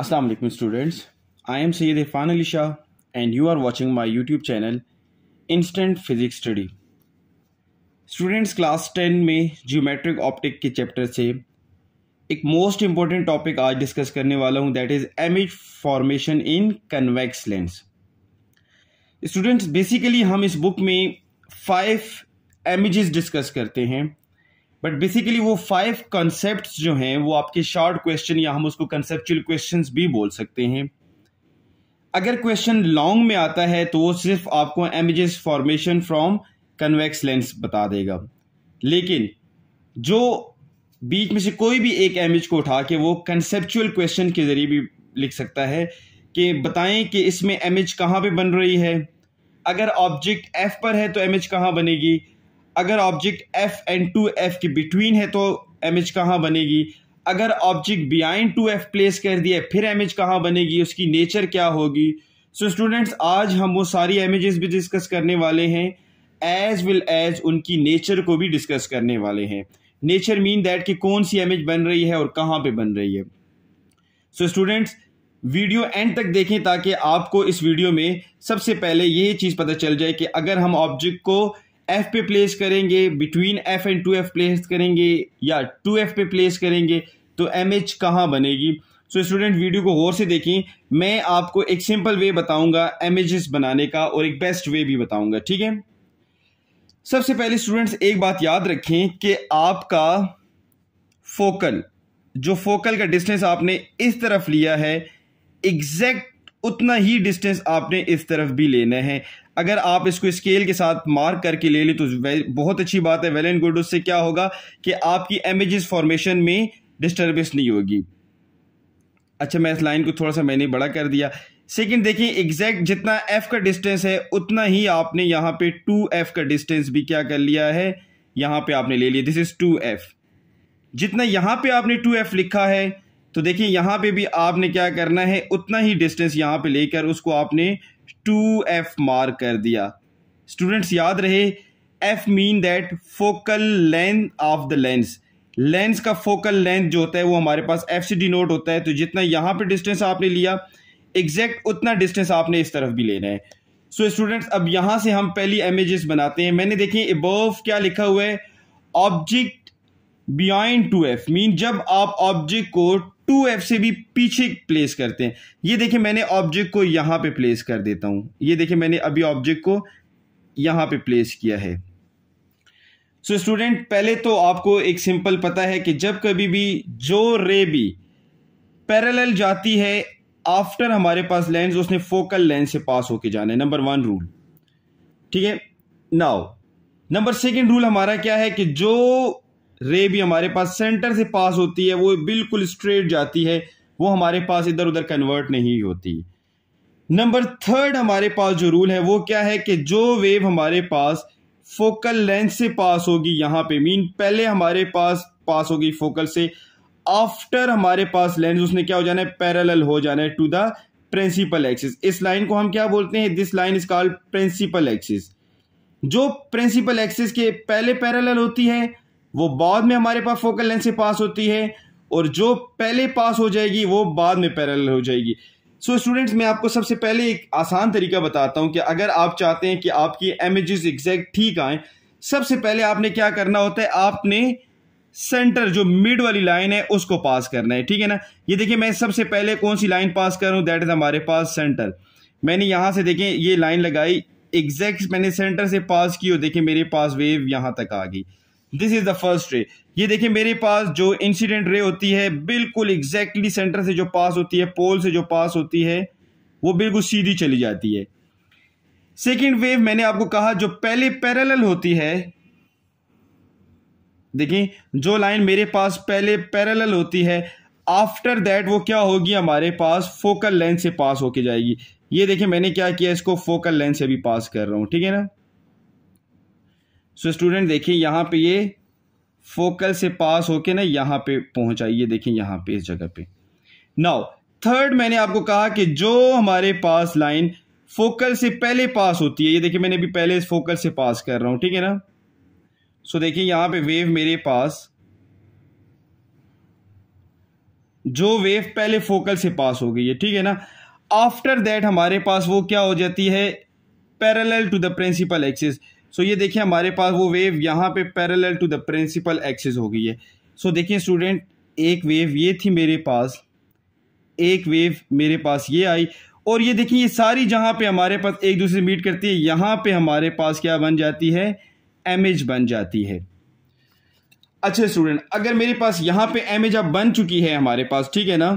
Assalamu alaikum students. I am Sayyid Irfan Ali Shah and you are watching my YouTube channel Instant Physics Study. Students class ten में geometric optic के chapter से एक most important topic आज discuss करने वाला हूँ that is image formation in convex lens students basically हम इस बुक में फाइव एमिजेस डिस्कस करते हैं बट बेसिकली वो फाइव कॉन्सेप्ट जो हैं वो आपके शॉर्ट क्वेश्चन या हम उसको कंसेप्चुअल क्वेश्चन भी बोल सकते हैं अगर क्वेश्चन लॉन्ग में आता है तो वो सिर्फ आपको image formation from convex lens बता देगा लेकिन जो बीच में से कोई भी एक एमेज को उठा के वो कंसेप्चुअल क्वेश्चन के जरिए भी लिख सकता है कि बताएं कि इसमें एमेज कहाँ पे बन रही है अगर ऑब्जेक्ट एफ पर है तो एमेज कहाँ बनेगी अगर object F and two F के बिटवीन है तो एम एच कहाँ बनेगी अगर object behind two F place कर दिया फिर एम एच कहाँ बनेगी उसकी नेचर क्या होगी सो so स्टूडेंट्स आज हम वो सारी इमेजेस भी डिस्कस करने वाले हैं एज विल एज उनकी नेचर को भी डिस्कस करने वाले हैं नेचर मीन दैट कि कौन सी इमेज बन रही है और कहाँ पे बन रही है so so students video end तक देखें ताकि आपको इस वीडियो में सबसे पहले ये चीज़ पता चल जाए कि अगर हम ऑब्जेक्ट को एफ पे प्लेस करेंगे between F and two F place करेंगे या टू एफ पे प्लेस करेंगे तो एम एच कहाँ बनेगी सो so, स्टूडेंट वीडियो को गौर से देखें मैं आपको एक सिंपल वे बताऊंगा एमेजेस बनाने का और एक बेस्ट वे भी बताऊंगा ठीक है सबसे पहले स्टूडेंट्स एक बात याद रखें कि आपका फोकल जो फोकल का डिस्टेंस आपने इस तरफ लिया है एग्जैक्ट उतना ही डिस्टेंस आपने इस तरफ भी लेना है अगर आप इसको स्केल के साथ मार्क करके ले लें तो बहुत अच्छी बात है वेल एंड गुड उससे क्या होगा कि आपकी इमेजेस फॉर्मेशन में डिस्टर्बेंस नहीं होगी अच्छा मैं इस लाइन को थोड़ा सा मैंने बड़ा कर दिया सेकंड देखिए एग्जैक्ट जितना एफ का डिस्टेंस है उतना ही आपने यहाँ पे टू एफ का डिस्टेंस भी क्या कर लिया है यहाँ पे आपने ले लिया दिस इज़ टू एफ जितना यहाँ पे आपने टू एफ लिखा है तो देखिए यहाँ पे भी आपने क्या करना है उतना ही डिस्टेंस यहाँ पे लेकर उसको आपने टू एफ मार कर दिया स्टूडेंट्स याद रहे F mean that focal length of the lens lens का फोकल लेंथ जो होता है वो हमारे पास एफ से डिनोट होता है तो जितना यहां पे डिस्टेंस आपने लिया एग्जैक्ट उतना डिस्टेंस आपने इस तरफ भी लेना है सो so, स्टूडेंट्स अब यहां से हम पहली इमेजेस बनाते हैं मैंने देखिए अबव क्या लिखा हुआ है object beyond two F mean जब आप ऑब्जेक्ट को टू एफ से भी पीछे प्लेस करते हैं ये देखिए मैंने ऑब्जेक्ट को यहाँ पे प्लेस कर देता हूं ये देखिए मैंने अभी ऑब्जेक्ट को यहां पे प्लेस किया है सो so, स्टूडेंट पहले तो आपको एक सिंपल पता है कि जब कभी भी जो रे भी पैरेलल जाती है आफ्टर हमारे पास लेंस उसने फोकल लेंस से पास होके जाना है नंबर वन रूल ठीक है नाउ नंबर सेकेंड रूल हमारा क्या है कि जो रे भी हमारे पास सेंटर से पास होती है वो बिल्कुल स्ट्रेट जाती है वो हमारे पास इधर उधर कन्वर्ट नहीं होती नंबर थर्ड हमारे पास जो रूल है वो क्या है कि जो वेव हमारे पास फोकल लेंथ से पास होगी यहाँ पे मीन पहले हमारे पास पास होगी फोकल से आफ्टर हमारे पास लेंस उसने क्या हो जाना है पैरेलल हो जाना है टू द प्रिंसिपल एक्सिस इस लाइन को हम क्या बोलते हैं this line is called principal axis जो प्रिंसिपल एक्सिस के पहले पैरेलल होती है वो बाद में हमारे पास फोकल लेंथ से पास होती है और जो पहले पास हो जाएगी वो बाद में पैरेलल हो जाएगी सो so, स्टूडेंट्स मैं आपको सबसे पहले एक आसान तरीका बताता हूँ कि अगर आप चाहते हैं कि आपकी इमेजेस एग्जैक्ट ठीक आए सबसे पहले आपने क्या करना होता है आपने सेंटर जो मिड वाली लाइन है उसको पास करना है ठीक है ना ये देखिए मैं सबसे पहले कौन सी लाइन पास कर रहा दैट इज़ हमारे पास सेंटर मैंने यहाँ से देखें ये लाइन लगाई एग्जैक्ट मैंने सेंटर से पास की और देखिए मेरे पास वेव यहाँ तक आ गई this is the first ray ये देखिए मेरे पास जो इंसिडेंट रे होती है बिल्कुल एग्जैक्टली exactly सेंटर से जो पास होती है पोल से जो पास होती है वो बिल्कुल सीधी चली जाती है सेकेंड वेव मैंने आपको कहा जो पहले पैरेलल होती है देखिए जो लाइन मेरे पास पहले पैरेलल होती है आफ्टर दैट वो क्या होगी हमारे पास फोकल लेंथ से पास होके जाएगी ये देखिए मैंने क्या किया इसको फोकल लेंथ से भी पास कर रहा हूं ठीक है ना सो स्टूडेंट देखिए यहाँ पे ये फोकल से पास होके ना यहाँ पे पहुंचा ये देखिए यहाँ पे इस जगह पे नाउ थर्ड मैंने आपको कहा कि जो हमारे पास लाइन फोकल से पहले पास होती है ये देखिए मैंने अभी पहले इस फोकल से पास कर रहा हूँ ठीक है ना सो देखिए यहाँ पे वेव मेरे पास जो वेव पहले फोकल से पास हो गई है ठीक है ना आफ्टर दैट हमारे पास वो क्या हो जाती है parallel to the principal axis so so ये देखिए हमारे पास वो वेव यहाँ पे parallel to the principal axis हो गई है सो so देखिए स्टूडेंट एक वेव ये थी मेरे पास एक वेव मेरे पास ये आई और ये देखिए ये सारी जहाँ पे हमारे पास एक दूसरे मीट करती है यहाँ पे हमारे पास क्या बन जाती है एमेज बन जाती है अच्छा स्टूडेंट अगर मेरे पास यहाँ पे एमेज अब बन चुकी है हमारे पास ठीक है ना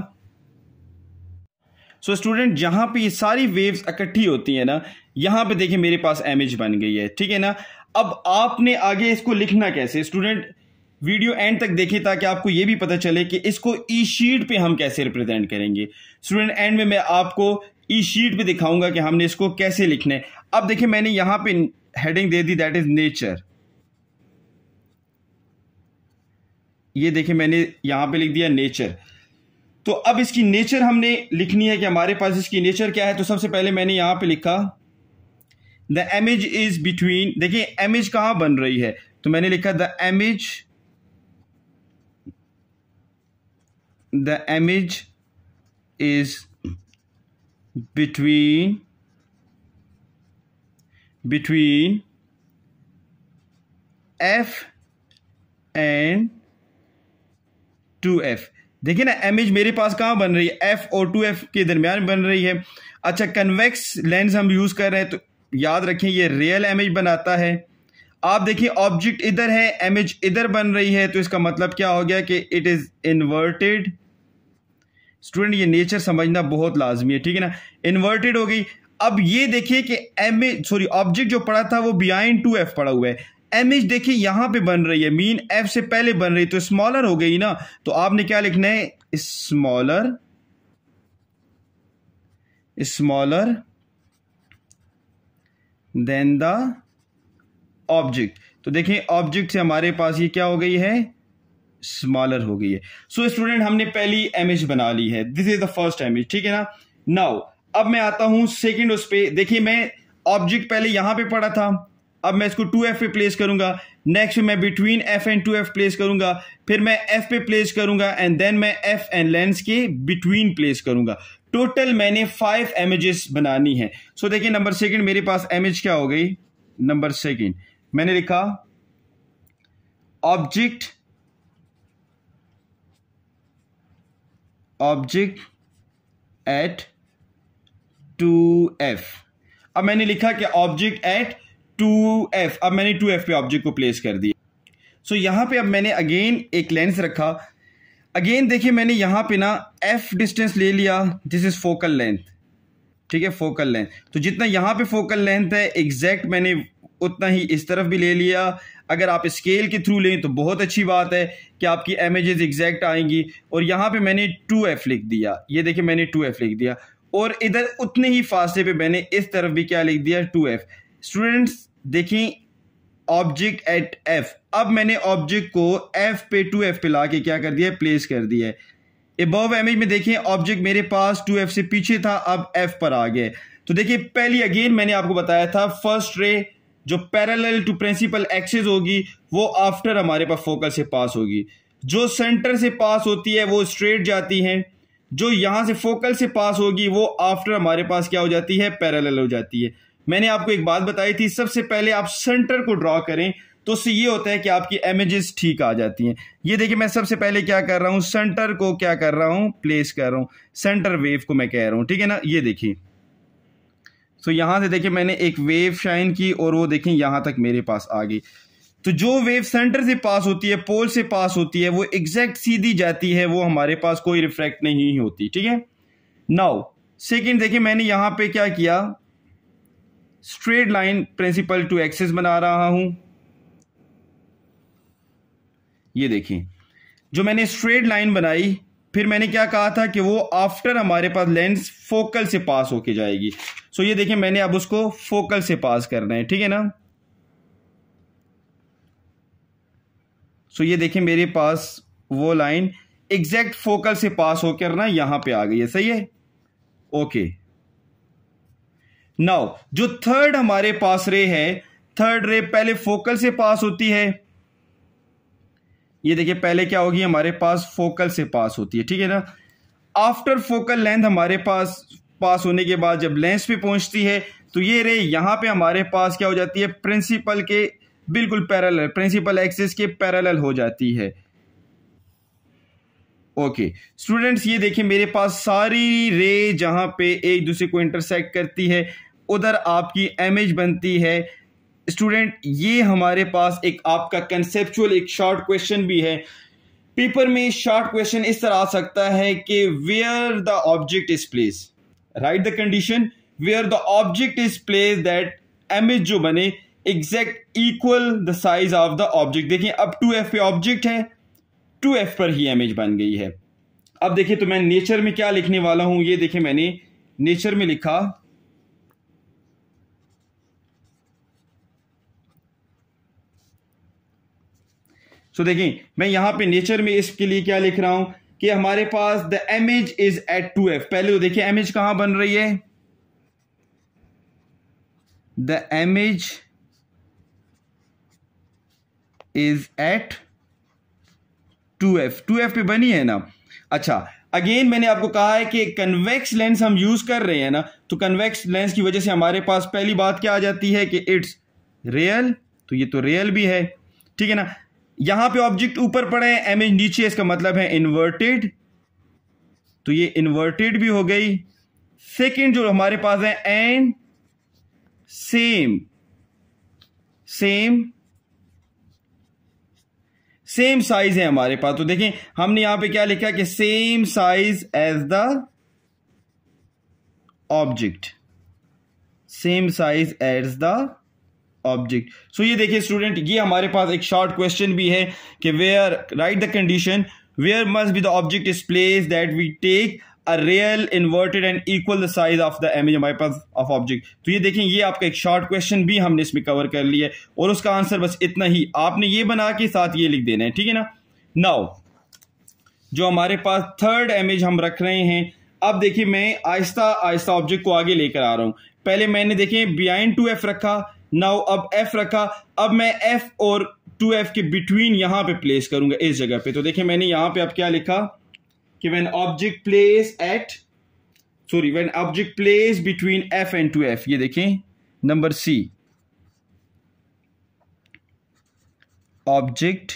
सो so, स्टूडेंट जहां पे ये सारी वेव्स इकट्ठी होती है ना यहां पे देखिए मेरे पास एमेज बन गई है ठीक है ना अब आपने आगे इसको लिखना कैसे स्टूडेंट वीडियो एंड तक देखे ताकि आपको ये भी पता चले कि इसको ई e शीट पे हम कैसे रिप्रेजेंट करेंगे स्टूडेंट एंड में मैं आपको ई e शीट पे दिखाऊंगा कि हमने इसको कैसे लिखना है अब देखिए मैंने यहां पे हेडिंग दे दी दैट इज नेचर ये देखिए मैंने यहां पे लिख दिया नेचर तो अब इसकी नेचर हमने लिखनी है कि हमारे पास इसकी नेचर क्या है तो सबसे पहले मैंने यहां पे लिखा द एमेज इज बिटवीन देखिए एमेज कहां बन रही है तो मैंने लिखा the image the image is between between F and two F देखिए ना एम मेरे पास कहाँ बन रही है एफ और टू एफ के दरमियान बन रही है अच्छा कन्वेक्स लेंस हम यूज़ कर रहे हैं तो याद रखें ये रियल एम बनाता है आप देखिए ऑब्जेक्ट इधर है एम इधर बन रही है तो इसका मतलब क्या हो गया कि इट इज़ इन्वर्टेड स्टूडेंट ये नेचर समझना बहुत लाजमी है ठीक है ना इन्वर्टेड हो गई अब ये देखिए कि एम सॉरी ऑब्जेक्ट जो पड़ा था वो बियाइंड टू एफ पड़ा हुआ है एम एच देखिए यहाँ पे बन रही है मीन एफ से पहले बन रही तो स्मॉलर हो गई ना तो आपने क्या लिखना है smaller smaller than the object तो देखिए ऑब्जेक्ट से हमारे पास ये क्या हो गई है स्मॉलर हो गई है सो so, स्टूडेंट हमने पहली एम बना ली है this is the first image ठीक है ना नाउ अब मैं आता हूं सेकेंड उस पर देखिए मैं ऑब्जेक्ट पहले यहां पे पढ़ा था अब मैं इसको टू एफ पे प्लेस करूंगा नेक्स्ट मैं between F and two F place करूंगा फिर मैं एफ पे प्लेस करूंगा एंड देन मैं एफ एंड लेंस के बिटवीन प्लेस करूंगा टोटल मैंने फाइव एमेजेस बनानी है सो so, देखिए नंबर सेकंड मेरे पास एमेज क्या हो गई नंबर सेकंड मैंने लिखा object object at two F अब मैंने लिखा कि ऑब्जेक्ट एट टू एफ अब मैंने टू एफ पे ऑब्जेक्ट को प्लेस कर दिया सो so, यहाँ पे अब मैंने अगेन एक लेंस रखा अगेन देखिए मैंने यहां पे ना एफ डिस्टेंस ले लिया दिस इज फोकल लेंथ ठीक है फोकल लेंथ तो जितना यहां पे फोकल लेंथ है एग्जैक्ट मैंने उतना ही इस तरफ भी ले लिया अगर आप स्केल के थ्रू लें तो बहुत अच्छी बात है कि आपकी इमेजेस एग्जैक्ट आएंगी और यहाँ पे मैंने टू एफ लिख दिया ये देखिए मैंने टू एफ लिख दिया और इधर उतने ही फासले पे मैंने इस तरफ भी क्या लिख दिया टू एफ स्टूडेंट्स देखें ऑब्जेक्ट एट एफ अब मैंने ऑब्जेक्ट को एफ पे टू एफ पे ला के क्या कर दिया है प्लेस कर दिया है एबव इमेज में देखें ऑब्जेक्ट मेरे पास टू एफ से पीछे था अब एफ पर आ गया तो देखिए पहली अगेन मैंने आपको बताया था फर्स्ट रे जो पैरेलल टू प्रिंसिपल एक्सेस होगी वो आफ्टर हमारे पास फोकल से पास होगी जो सेंटर से पास होती है वो स्ट्रेट जाती है जो यहां से फोकल से पास होगी वो आफ्टर हमारे पास क्या हो जाती है पैरेलल हो जाती है मैंने आपको एक बात बताई थी सबसे पहले आप सेंटर को ड्रॉ करें तो उससे ये होता है कि आपकी इमेजेस ठीक आ जाती हैं ये देखिए मैं सबसे पहले क्या कर रहा हूँ सेंटर को क्या कर रहा हूँ प्लेस कर रहा हूँ सेंटर वेव को मैं कह रहा हूँ ठीक है ना ये देखिए तो यहाँ से देखिए मैंने एक वेव शाइन की और वो देखें यहाँ तक मेरे पास आ गई तो जो वेव सेंटर से पास होती है पोल से पास होती है वो एग्जैक्ट सीधी जाती है वो हमारे पास कोई रिफ्लेक्ट नहीं होती ठीक है नाउ सेकेंड देखिए मैंने यहाँ पे क्या किया straight line principal to axis बना रहा हूं ये देखिए जो मैंने स्ट्रेट लाइन बनाई फिर मैंने क्या कहा था कि वो आफ्टर हमारे पास लेंस फोकल से पास होके जाएगी सो ये देखिए मैंने अब उसको फोकल से पास करना है ठीक है ना सो ये देखिए मेरे पास वो लाइन एग्जैक्ट फोकल से पास होकर ना यहां पे आ गई है सही है ओके नाउ जो थर्ड हमारे पास रे है थर्ड रे पहले फोकल से पास होती है ये देखिए पहले क्या होगी हमारे पास फोकल से पास होती है ठीक है ना आफ्टर फोकल लेंथ हमारे पास पास होने के बाद जब लेंस पे पहुंचती है तो ये रे यहां पे हमारे पास क्या हो जाती है प्रिंसिपल के बिल्कुल पैरेलल प्रिंसिपल एक्सिस के पैरेलल हो जाती है ओके स्टूडेंट्स ये देखिए मेरे पास सारी रे जहां पे एक दूसरे को इंटरसेक्ट करती है उधर आपकी इमेज बनती है स्टूडेंट ये हमारे पास एक आपका कंसेप्चुअल एक शॉर्ट क्वेश्चन भी है पेपर में शॉर्ट क्वेश्चन इस तरह आ सकता है कि where the object is place right the condition where the object is place that image जो बने exact equal the size of the object देखिए अप टू एफ पे ऑब्जेक्ट है टू एफ पर ही इमेज बन गई है अब देखिए तो मैं नेचर में क्या लिखने वाला हूं ये देखिए मैंने नेचर में लिखा सो so, देखें मैं यहां पे नेचर में इसके लिए क्या लिख रहा हूं कि हमारे पास the image is at two F पहले तो देखिए इमेज कहां बन रही है the image is at two F two F पे बनी है ना अच्छा अगेन मैंने आपको कहा है कि कन्वेक्स लेंस हम यूज कर रहे हैं ना तो कन्वेक्स लेंस की वजह से हमारे पास पहली बात क्या आ जाती है कि इट्स रियल तो ये तो रियल भी है ठीक है ना यहां पे ऑब्जेक्ट ऊपर पड़े हैं एम नीचे इसका मतलब है इन्वर्टेड तो ये इन्वर्टेड भी हो गई सेकेंड जो हमारे पास है and same same same size है हमारे पास तो देखें हमने यहां पे क्या लिखा कि same size as the object same size as the object so ये देखिए स्टूडेंट ये हमारे पास एक शॉर्ट क्वेश्चन भी है कि where right the condition where must be the object is place that we take a real inverted and equal the size of the image हमारे of object तो ये देखें ये आपका एक शॉर्ट क्वेश्चन भी हमने इसमें कवर कर लिया और उसका आंसर बस इतना ही आपने ये बना के साथ ये लिख देना है ठीक है ना नाउ जो हमारे पास थर्ड इमेज हम रख रहे हैं अब देखिए मैं आहिस्ता आहिस्ता ऑब्जेक्ट को आगे लेकर आ रहा हूं पहले मैंने देखे बिहाइंड टू एफ रखा नाउ अब एफ रखा अब मैं एफ और टू एफ के बिटवीन यहां पे प्लेस करूंगा इस जगह पे तो देखिए मैंने यहां पे अब क्या लिखा कि when object place at sorry when object place between F and two F ये देखें number C object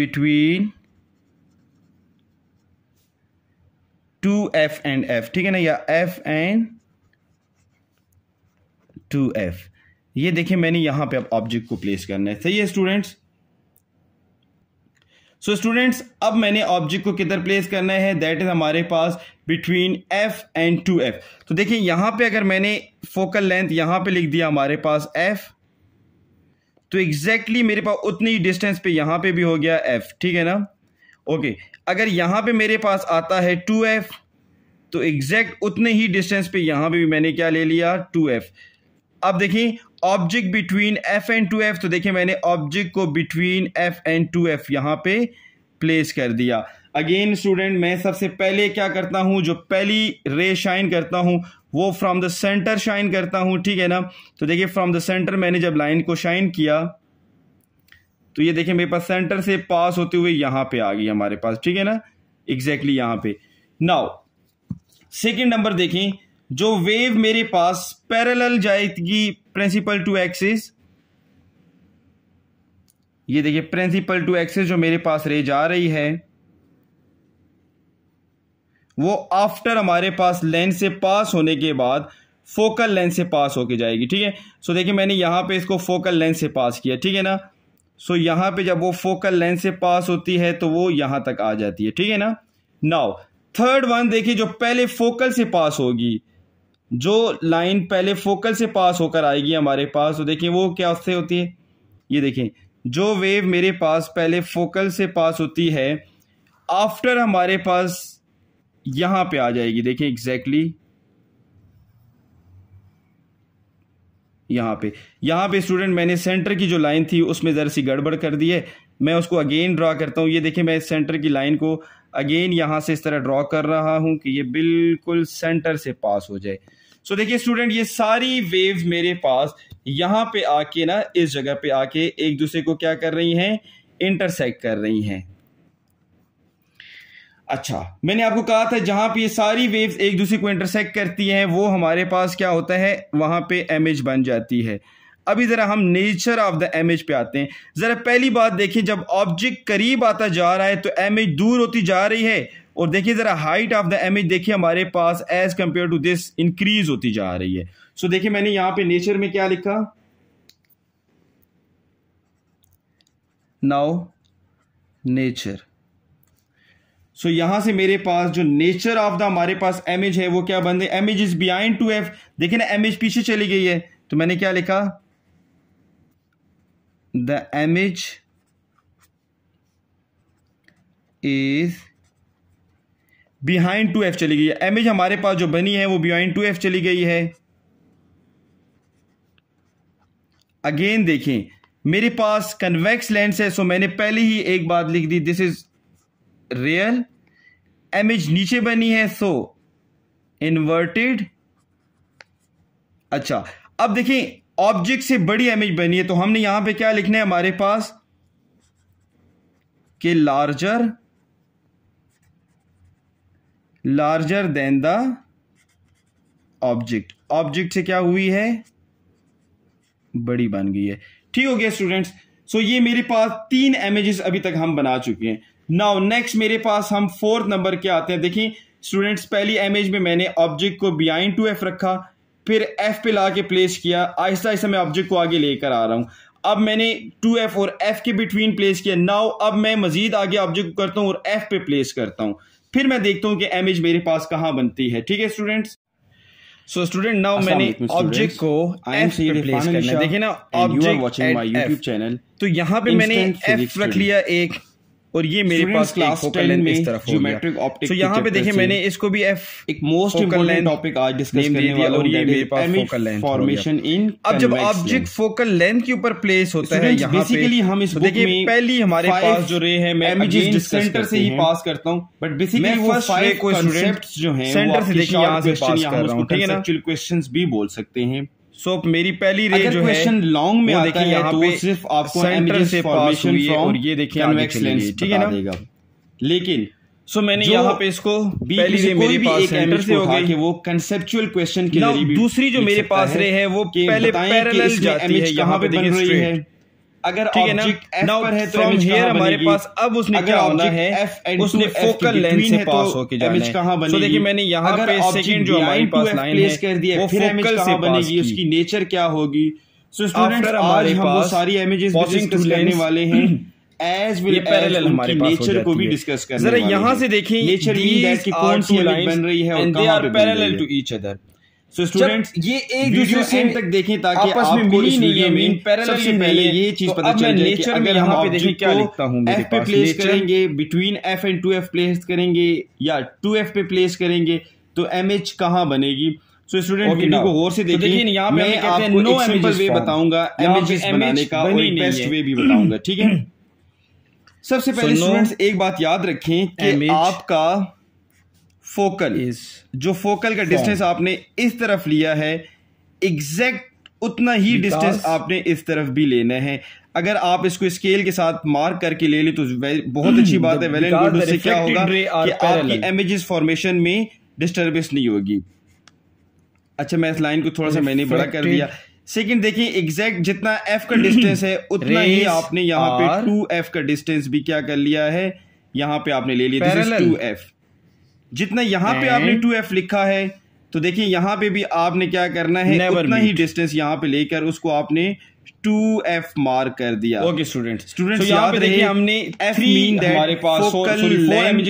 between two F and F ठीक है ना या एफ एंड टू एफ ये देखें मैंने यहां पे अब ऑब्जेक्ट को प्लेस करना है सही है स्टूडेंट्स सो so स्टूडेंट्स अब मैंने ऑब्जेक्ट को किधर प्लेस करना है दैट इज हमारे पास between F and two F तो देखिए यहां पे अगर मैंने फोकल लेंथ यहां पे लिख दिया हमारे पास एफ तो एग्जैक्टली exactly मेरे पास उतनी डिस्टेंस पे यहां पे भी हो गया एफ ठीक है ना ओके okay. अगर यहां पे मेरे पास आता है टू एफ तो एग्जैक्ट उतने ही डिस्टेंस पे यहां पे भी मैंने क्या ले लिया टू एफ अब देखिए object between F and two F तो देखिए मैंने ऑब्जेक्ट को between F and two F यहां पे प्लेस कर दिया अगेन स्टूडेंट मैं सबसे पहले क्या करता हूं जो पहली रे शाइन करता हूं वो फ्रॉम द सेंटर शाइन करता हूं ठीक है ना तो देखिए फ्रॉम द सेंटर मैंने जब लाइन को शाइन किया तो ये देखिए मेरे पास सेंटर से पास होते हुए यहां पे आ गई हमारे पास ठीक है ना एग्जैक्टली exactly यहां पे नाउ सेकंड नंबर देखें जो वेव मेरे पास पैरेलल जाएगी प्रिंसिपल टू एक्सिस ये देखिए प्रिंसिपल टू एक्सिस जो मेरे पास रे जा रही है वो आफ्टर हमारे पास लेंस से पास होने के बाद फोकल लेंथ से पास होके जाएगी ठीक है सो देखिए मैंने यहां पे इसको फोकल लेंथ से पास किया ठीक है ना सो यहां पे जब वो फोकल लेंथ से पास होती है तो वो यहां तक आ जाती है ठीक है ना नाउ थर्ड वन देखिए जो पहले फोकल से पास होगी जो लाइन पहले फोकल से पास होकर आएगी हमारे पास तो देखिए वो क्या उससे होती है ये देखें जो वेव मेरे पास पहले फोकल से पास होती है आफ्टर हमारे पास यहां पे आ जाएगी देखें एग्जैक्टली exactly यहां पे यहां पे स्टूडेंट मैंने सेंटर की जो लाइन थी उसमें ज़रा सी गड़बड़ कर दी है मैं उसको अगेन ड्रा करता हूं ये देखें मैं सेंटर की लाइन को अगेन यहां से इस तरह ड्रा कर रहा हूं कि ये बिल्कुल सेंटर से पास हो जाए सो देखिए स्टूडेंट ये सारी वेव मेरे पास यहां पे आके ना इस जगह पे आके एक दूसरे को क्या कर रही हैं इंटरसेक्ट कर रही हैं अच्छा मैंने आपको कहा था जहां पे ये सारी वेव्स एक दूसरे को इंटरसेक्ट करती हैं वो हमारे पास क्या होता है वहां पे एमेज बन जाती है अभी ज़रा हम नेचर ऑफ द एमेज पे आते हैं ज़रा पहली बात देखिए जब ऑब्जेक्ट करीब आता जा रहा है तो एमेज दूर होती जा रही है और देखिए ज़रा हाइट ऑफ द एमेज देखिए हमारे पास as compare to this increase होती जा रही है सो so, देखिए मैंने यहाँ पे नेचर में क्या लिखा नाउ नेचर सो यहां से मेरे पास जो नेचर ऑफ द हमारे पास एमेज है वो क्या बन है image is behind two F देखिए ना एमेज पीछे चली गई है तो मैंने क्या लिखा the image is behind two F चली गई है इमेज हमारे पास जो बनी है वो बिहाइंड टू एफ चली गई है अगेन देखें मेरे पास कन्वेक्स लेंस है सो मैंने पहले ही एक बात लिख दी दिस इज रियल इमेज नीचे बनी है सो इन्वर्टेड अच्छा अब देखें ऑब्जेक्ट से बड़ी इमेज बनी है तो हमने यहां पे क्या लिखना है हमारे पास के larger larger than the object object से क्या हुई है बड़ी बन गई है ठीक हो गया स्टूडेंट्स सो ये मेरे पास तीन इमेजेस अभी तक हम बना चुके हैं नाउ नेक्स्ट मेरे पास हम फोर्थ नंबर के आते हैं देखिए स्टूडेंट्स पहली इमेज में मैंने ऑब्जेक्ट को बियाइंड टू एफ रखा फिर एफ पे ला के प्लेस किया आहिस्ता आहिस्ता मैं ऑब्जेक्ट को आगे लेकर आ रहा हूँ अब मैंने टू एफ और एफ के बिटवीन प्लेस किया नाउ अब मैं मजीद आगे ऑब्जेक्ट करता हूँ और एफ पे प्लेस करता हूँ फिर मैं देखता हूँ कि इमेज मेरे पास कहाँ बनती है ठीक है स्टूडेंट्स सो स्टूडेंट नाउ मैंने ऑब्जेक्ट को एफ पे प्लेस करना देखिए ना object watching my YouTube channel तो यहाँ पे मैंने एफ रख लिया एक और ये मेरे पास क्लास टेन में ज्योमेट्रिक ऑप्टिक तो यहाँ पे देखिए मैंने इसको भी एफ एक मोस्ट इम्पोर्टेंट टॉपिक आज डिस्कस करने वाला और ये मेरे पास फोकल लेंथ फॉर्मेशन इन अब जब ऑब्जेक्ट फोकल लेंथ के ऊपर प्लेस होता है यहाँ बेसिकली हम इस बुक तो में पहली हमारे पास जो रे है मैं सेंटर से ही पास करता हूँ बट बेसिकली वो फाइव कॉन्सेप्ट्स जो हैं सेंटर से देखिए यहाँ से पास कर रहा हूँ ठीक है ना एक्चुअल क्वेश्चंस भी बोल सकते हैं सो so, मेरी पहली रे जो है लॉन्ग में देखिए यहाँ तो सिर्फ आपको सेंटर से पास हुई है और ये देखिए कन्वेक्स लेंस ठीक है ना देगा लेकिन सो so, मैंने यहाँ पे इसको पहली रे मेरे पास सेंटर से हो गई वो कंसेप्चुअल क्वेश्चन के दूसरी जो मेरे पास रे है वो पहले पैरेलल जाती है यहाँ पे देखिए स्ट्रेट अगर ऑब्जेक्ट एफ पर है तो इमेज हियर हमारे पास अब उसने क्या होना है उसने फोकल लेंथ से पास तो होके जाना है इमेज कहां बनेगी तो देखिए मैंने यहां पे सेकंड जो हमारे पास लाइन है कर दिया फिर इमेज कहां बनेगी उसकी नेचर क्या होगी सो स्टूडेंट्स आज हम वो सारी इमेजेस डिस्कस करने वाले हैं एज विल पैरेलल हमारे पास नेचर को भी डिस्कस करना जरा यहां से देखिए नेचर की कौन सी लाइन बन रही है और कहां पे parallel to each other so student ये एक वीडियो से एंड तक देखें ताकि आपस में मिली नहीं है मेन पैरेलल सबसे पहले ये चीज तो पता चल जाए कि अगर हम पे देखें क्या लिखता हूं मेरे पास प्लेस करेंगे between F and 2f place करेंगे या 2f पे प्लेस करेंगे तो एमएच कहां बनेगी सो स्टूडेंट वीडियो को गौर से देखिए यहां पे कहते हैं नो सिंपल वे बताऊंगा एमएचएस बनाने का और बेस्ट वे भी बताऊंगा ठीक है सबसे पहले स्टूडेंट्स एक बात याद रखें कि आपका फोकल जो फोकल का डिस्टेंस आपने इस तरफ लिया है एग्जैक्ट उतना ही डिस्टेंस आपने इस तरफ भी लेना है अगर आप इसको स्केल के साथ मार्क करके ले लें तो बहुत अच्छी बात है वेल एंड गुड क्या होगा कि आपकी इमेजेस फॉर्मेशन में डिस्टरबेंस नहीं होगी अच्छा मैं इस लाइन को थोड़ा सा मैंने बड़ा कर दिया सेकंड देखिए एग्जैक्ट जितना एफ का डिस्टेंस है उतना ही आपने यहाँ पे टू एफ का डिस्टेंस भी क्या कर लिया है यहाँ पे आपने ले लिया टू एफ जितना यहाँ पे आपने टू एफ लिखा है तो देखिए यहाँ पे भी आपने क्या करना है Never उतना ही डिस्टेंस यहाँ पे लेकर उसको आपने टू एफ मार्क कर दिया ओके स्टूडेंट स्टूडेंट यहाँ पे देखिए हमने एफ मीन हमारे पास फोकल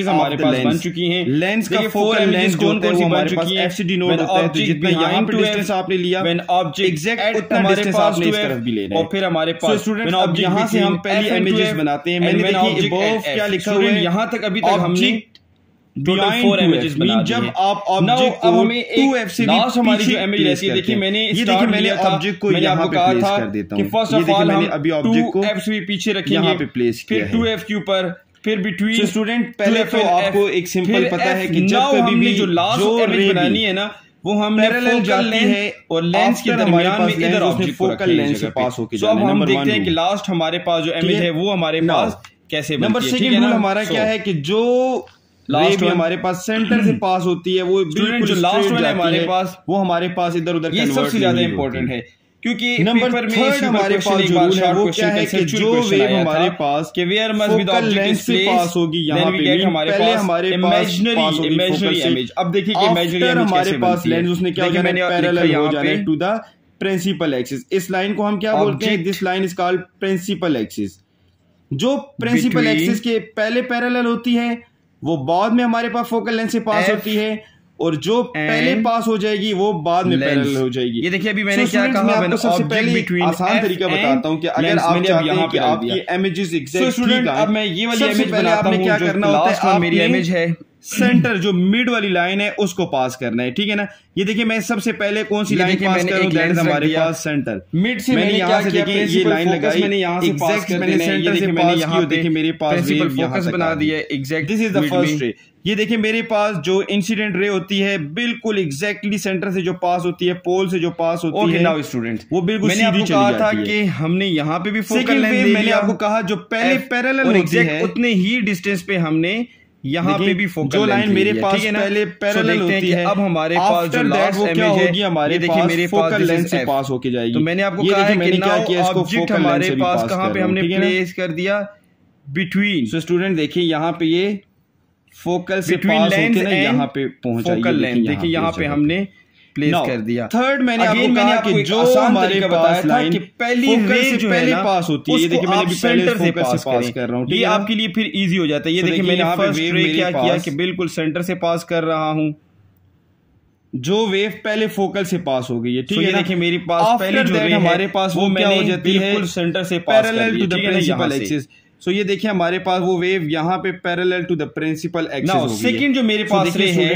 हमारे पास बन चुकी हैं लेंस का फोकल लेंस कौन कौन सी बन चुकी है एफसी डिनोट होता है तो जितना यहाँ पे डिस्टेंस आपने लिया व्हेन ऑब्जेक्ट एग्जैक्ट उतना डिस्टेंस आपने इस तरफ भी लेना है और फिर हमारे पास स्टूडेंट अब यहाँ से हम पहली इमेजेस बनाते हैं मैंने देखिए बोफ क्या लिखा हुआ है यहाँ तक अभी तक हमने फिर बिटवीन स्टूडेंट पहले तो आपको एक सिंपल पता है कि जब कभी भी जो लास्ट इमेज बनानी है ना वो हम पैरेलल है और लेंस के दरमियान में इधर ऑब्जेक्ट फोकल लेंस के पास होके जाना नंबर 1 देखते हैं कि लास्ट हमारे पास जो इमेज है वो हमारे पास कैसे बनती है नंबर सेकंड हमारा क्या है कि जो लास्ट में हमारे पास सेंटर से पास होती है वो स्टूडेंट जो लास्ट वाला हमारे पास वो हमारे पास इधर उधर ये सबसे ज्यादा इंपॉर्टेंट है क्योंकि नंबर थर्ड हमारे पास जो रूल है वो क्या है कि जो वेव हमारे पास के where must be the object से पास होगी यहां पे भी हमारे पहले हमारे पास इमेजिनरी इमेजिनरी इमेज अब देखिए कि इमेजिनरी इमेज हमारे पास लेंस उसने क्या किया मैंने पैरेलल हो जाना है टू द प्रिंसिपल एक्सिस इस लाइन को हम क्या बोलते हैं this line is called principal axis जो प्रिंसिपल एक्सिस के पहले पैरेलल होती है वो बाद में हमारे पास फोकल लेंथ से पास होती है और जो पहले पास हो जाएगी वो बाद में पैरेलल हो जाएगी ये देखिए अभी मैंने so, क्या कहा मैंने सबसे पहले आसान तरीका बताता हूँ कि अगर आप चाहते हैं कि आपकी इमेजेस एग्जैक्ट ठीक आए अब मैं ये वाली इमेज बनाता हूँ जो लास्ट में मेरी इमेज है सेंटर जो मिड वाली लाइन है उसको पास करना है ठीक है ना ये देखिए मैं सबसे पहले कौन सी लाइन पास करूं दैट हमारे पास सेंटर मिड से मैंने यहां से देखिए ये लाइन लगाई मैंने यहां से पास कर मैंने सेंटर से मैंने यहां देखिए मेरे पास फोकस बना दिया है exact this is the first ray ये देखिए मेरे पास जो इंसिडेंट रे होती है बिल्कुल एग्जैक्टली सेंटर से जो पास होती है पोल से जो पास होती okay, है नाउ स्टूडेंट वो बिल्कुल मैंने आपको कहा था कि हमने यहाँ पे भी फोकल लेंथ मैंने आपको कहा जो पहले पैरेलल होती है उतने ही डिस्टेंस पे हमने यहाँ पे भी फोकल जो लाइन मेरे पास है ना पहले पैरल so होती है अब हमारे पास जो लास्ट वो क्या होगी हमारे देखिए मेरे फोकल लेंथ से पास होके जाएगी तो मैंने आपको कहा है कि क्या किया इसको फोकल हमारे पास कहाँ पे हमने प्लेस कर दिया बिटवीन सो स्टूडेंट देखिए यहाँ पे ये फोकल से पास होके ना यहाँ पे पहुंचा फोकल देखिए यहाँ पे हमने प्लेस कर दिया थर्ड मैंने Again, मैंने आपको कि जो हमारे पास लाइन पहली रेंज जो पहले पास होती है देखिए मैंने सेंटर से पास कर रहा हूँ ये आपके लिए फिर इजी हो जाता है ये तो देखिए मैंने फर्स्ट रे क्या किया कि बिल्कुल सेंटर से पास कर रहा हूँ जो वेव पहले फोकल से पास हो गई है ठीक so तो है देखिए मेरी पास पहले जो वेव हमारे पास वो क्या हो जाती है सेंटर से parallel to the principal axis so ये देखिए हमारे पास वो वेव यहाँ पे parallel to the principal axis second जो मेरे पास रे है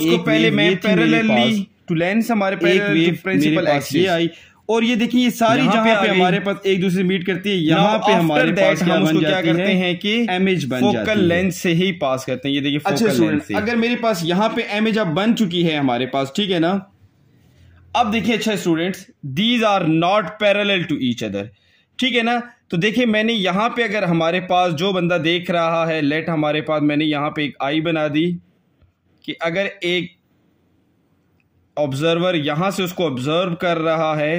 उसको पहले मैं पैरेलली टू लेंस हमारे पास एक प्रिंसिपल एक्स ये आई और ये देखिए ये सारी जहां पे, पे हमारे पास एक दूसरे मीट करती है यहाँ पे हमारे पास हम उसको क्या करते हैं कि इमेज बन फोकल लेंस से ही पास करते हैं ये देखिए अच्छा स्टूडेंट अगर मेरे पास यहाँ पे इमेज अब बन चुकी है हमारे पास ठीक है ना अब देखिए अच्छा students these are not parallel to each other ठीक है ना तो देखिए मैंने यहाँ पे अगर हमारे पास जो बंदा देख रहा है लेट हमारे पास मैंने यहाँ पे एक आई बना दी कि अगर एक ऑब्जर्वर यहां से उसको ऑब्जर्व कर रहा है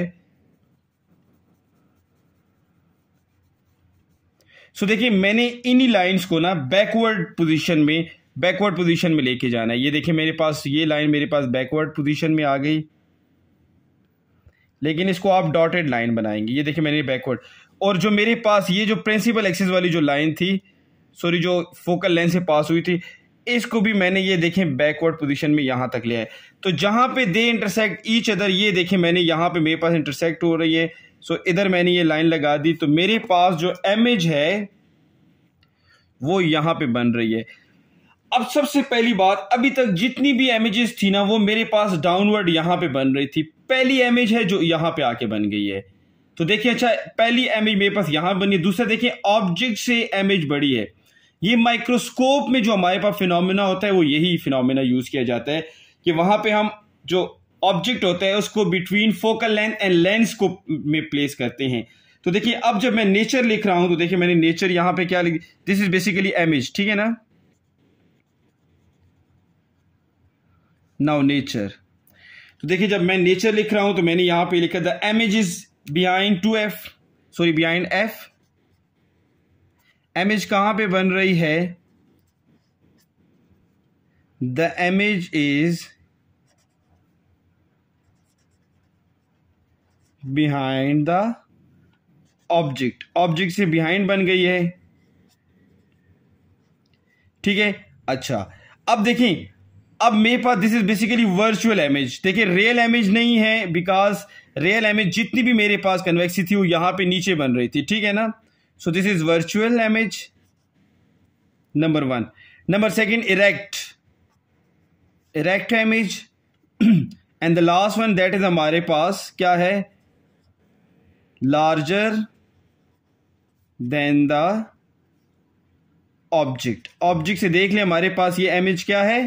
सो so, देखिए मैंने इन्हीं लाइंस को ना बैकवर्ड पोजीशन में बैकवर्ड पोजीशन में लेके जाना है ये देखिए मेरे पास ये लाइन मेरे पास बैकवर्ड पोजीशन में आ गई लेकिन इसको आप डॉटेड लाइन बनाएंगे ये देखिए मैंने बैकवर्ड और जो मेरे पास ये जो प्रिंसिपल एक्सिस वाली जो लाइन थी सॉरी जो फोकल लेंथ से पास हुई थी इसको भी मैंने ये देखें बैकवर्ड पोजीशन में यहाँ तक लिया है तो जहाँ पे दे इंटरसेक्ट ईच अदर ये देखें मैंने यहाँ पे मेरे पास इंटरसेक्ट हो रही है सो इधर मैंने ये लाइन लगा दी तो मेरे पास जो एमेज है वो यहाँ पे बन रही है अब सबसे पहली बात अभी तक जितनी भी एमेजेस थी ना वो मेरे पास डाउनवर्ड यहाँ पे बन रही थी पहली एमेज है जो यहाँ पे आके बन गई है तो देखिए अच्छा पहली एमेज मेरे पास यहाँ बनी है दूसरा देखिए ऑब्जेक्ट से एमेज बड़ी है ये माइक्रोस्कोप में जो हमारे पास फिनोमिना होता है वो यही फिनोमिना यूज किया जाता है कि वहां पे हम जो ऑब्जेक्ट होता है उसको between focal length and lens को में प्लेस करते हैं तो देखिए अब जब मैं नेचर लिख रहा हूं तो देखिए मैंने नेचर यहां पे क्या लिख दिस इज बेसिकली इमेज ठीक है ना नाउ नेचर तो देखिए जब मैं नेचर लिख रहा हूं तो मैंने यहां पे लिखा the image is behind two F sorry behind F image कहाँ पे बन रही है the image is behind the object object से बिहाइंड बन गई है ठीक है अच्छा अब देखें अब मेरे पास this is basically virtual image देखिए रियल इमेज नहीं है बिकॉज रियल इमेज जितनी भी मेरे पास कन्वेक्सी थी वो यहां पे नीचे बन रही थी ठीक है ना So this is virtual image, number 1 Number second, erect. Erect image. and the last one that is hamare paas kya hai larger than the object object से देख लें हमारे पास ये इमेज क्या है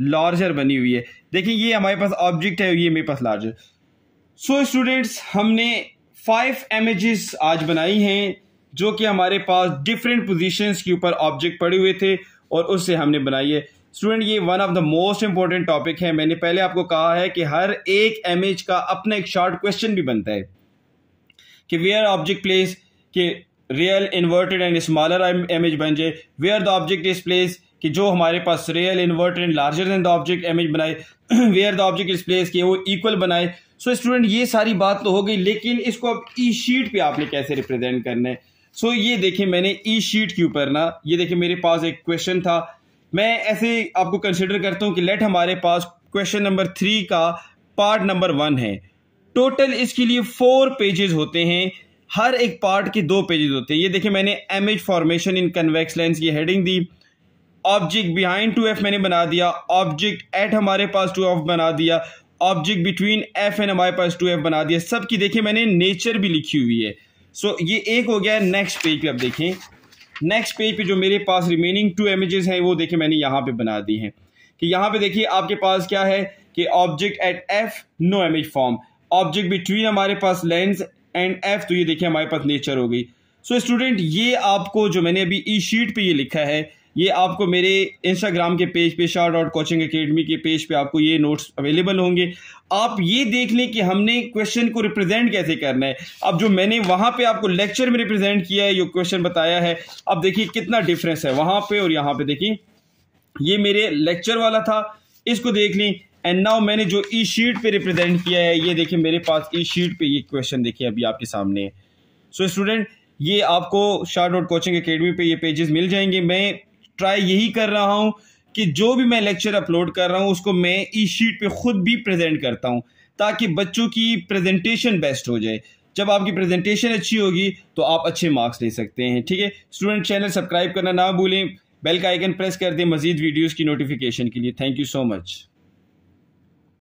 लार्जर बनी हुई है देखिए ये हमारे पास ऑब्जेक्ट है ये मेरे पास लार्जर सो so, स्टूडेंट्स हमने फाइव इमेजेस आज बनाई हैं जो कि हमारे पास डिफरेंट पोजीशंस के ऊपर ऑब्जेक्ट पड़े हुए थे और उससे हमने बनाई है स्टूडेंट ये one of the most important topic है मैंने पहले आपको कहा है कि हर एक इमेज का अपना एक शॉर्ट क्वेश्चन भी बनता है कि वेयर ऑब्जेक्ट प्लेस के real inverted and smaller image बन जाए where the object is place कि जो हमारे पास real inverted and larger than the object image बनाए where the object is place कि वो इक्वल बनाए सो स्टूडेंट ये सारी बात तो हो गई लेकिन इसको अब ई e शीट पे आपने कैसे रिप्रेजेंट करना है सो ये देखें मैंने ई e शीट के ऊपर ना ये देखें मेरे पास एक क्वेश्चन था मैं ऐसे आपको कंसिडर करता हूँ कि लेट हमारे पास क्वेश्चन नंबर थ्री का पार्ट नंबर वन है टोटल इसके लिए फोर पेजेस होते हैं हर एक पार्ट के दो पेजेस होते हैं ये देखिए मैंने M H formation in convex lens ये हेडिंग दी ऑब्जेक्ट बिहाइंड टू एफ मैंने बना दिया ऑब्जेक्ट एट हमारे पास टू एफ बना दिया ऑब्जेक्ट बिटवीन एफ एंड हमारे पास टू एफ बना दिया सबकी देखिए मैंने नेचर भी लिखी हुई है सो so, ये एक हो गया है नेक्स्ट पेज पे आप देखें नेक्स्ट पेज पे जो मेरे पास रिमेनिंग टू इमेजेस हैं वो देखें मैंने यहाँ पे बना दी हैं कि यहाँ पे देखिए आपके पास क्या है कि object at F no image form object between हमारे पास लेंस एंड एफ तो ये देखिए हमारे पास नेचर हो गई सो so, स्टूडेंट ये आपको जो मैंने अभी ई शीट पर ये लिखा है ये आपको मेरे इंस्टाग्राम के पेज पे शार डॉट कोचिंग अकेडमी के पेज पे आपको ये नोट्स अवेलेबल होंगे आप ये देख लें कि हमने क्वेश्चन को रिप्रेजेंट कैसे करना है अब जो मैंने वहां पे आपको लेक्चर में रिप्रेजेंट किया है जो क्वेश्चन बताया है अब देखिए कितना डिफरेंस है वहां पे और यहाँ पे देखिए ये मेरे लेक्चर वाला था इसको देख लें एंड नाउ मैंने जो ई e शीट पे रिप्रेजेंट किया है ये देखिए मेरे पास ई e शीट पे ये क्वेश्चन देखिए अभी आपके सामने सो स्टूडेंट ये आपको शार डॉट कोचिंग अकेडमी पे ये पेजेस मिल जाएंगे मैं ट्राई यही कर रहा हूँ कि जो भी मैं लेक्चर अपलोड कर रहा हूँ उसको मैं ई शीट पे खुद भी प्रेजेंट करता हूँ ताकि बच्चों की प्रेजेंटेशन बेस्ट हो जाए जब आपकी प्रेजेंटेशन अच्छी होगी तो आप अच्छे मार्क्स ले सकते हैं ठीक है स्टूडेंट चैनल सब्सक्राइब करना ना भूलें बेल का आइकन प्रेस कर दें मजीद वीडियोज़ की नोटिफिकेशन के लिए थैंक यू सो मच